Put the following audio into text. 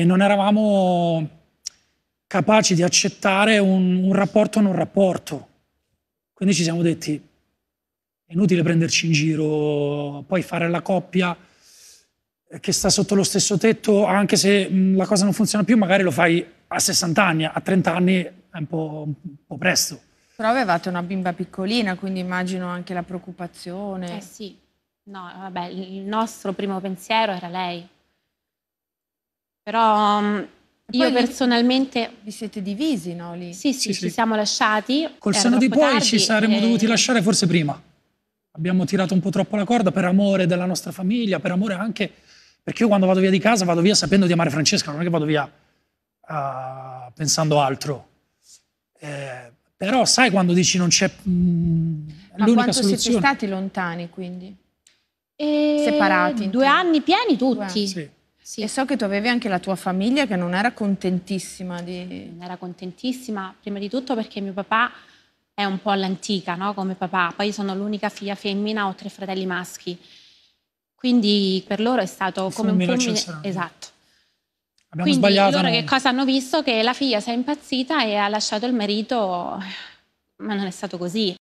e non eravamo capaci di accettare un, un rapporto non rapporto. Quindi ci siamo detti, è inutile prenderci in giro, poi fare la coppia che sta sotto lo stesso tetto, anche se la cosa non funziona più, magari lo fai a 60 anni, a 30 anni è un po', un po presto. Però avevate una bimba piccolina, quindi immagino anche la preoccupazione. Eh sì, no, vabbè, il nostro primo pensiero era lei, però mm, io personalmente... Vi siete divisi, no? Lì? Sì, sì, sì, ci siamo lasciati. Col seno di poi ci saremmo e... Eh, dovuti lasciare forse prima. Abbiamo tirato un po' troppo la corda per amore della nostra famiglia, per amore anche... Perché io quando vado via di casa vado via sapendo di amare Francesca, non è che vado via uh, pensando altro. Eh, però sai quando dici non c'è... Mh, mm, Ma quanto soluzione. siete stati lontani quindi? E... Eh, Separati? Due anni pieni tutti. Sì. Sì. E so che tu avevi anche la tua famiglia che non era contentissima di... Non era contentissima, prima di tutto perché mio papà è un po' all'antica, no? Come papà. Poi sono l'unica figlia femmina, ho tre fratelli maschi. Quindi per loro è stato il come un fulmine... Esatto. Abbiamo Quindi sbagliato, loro che cosa hanno visto? Che la figlia si è impazzita e ha lasciato il marito, ma non è stato così.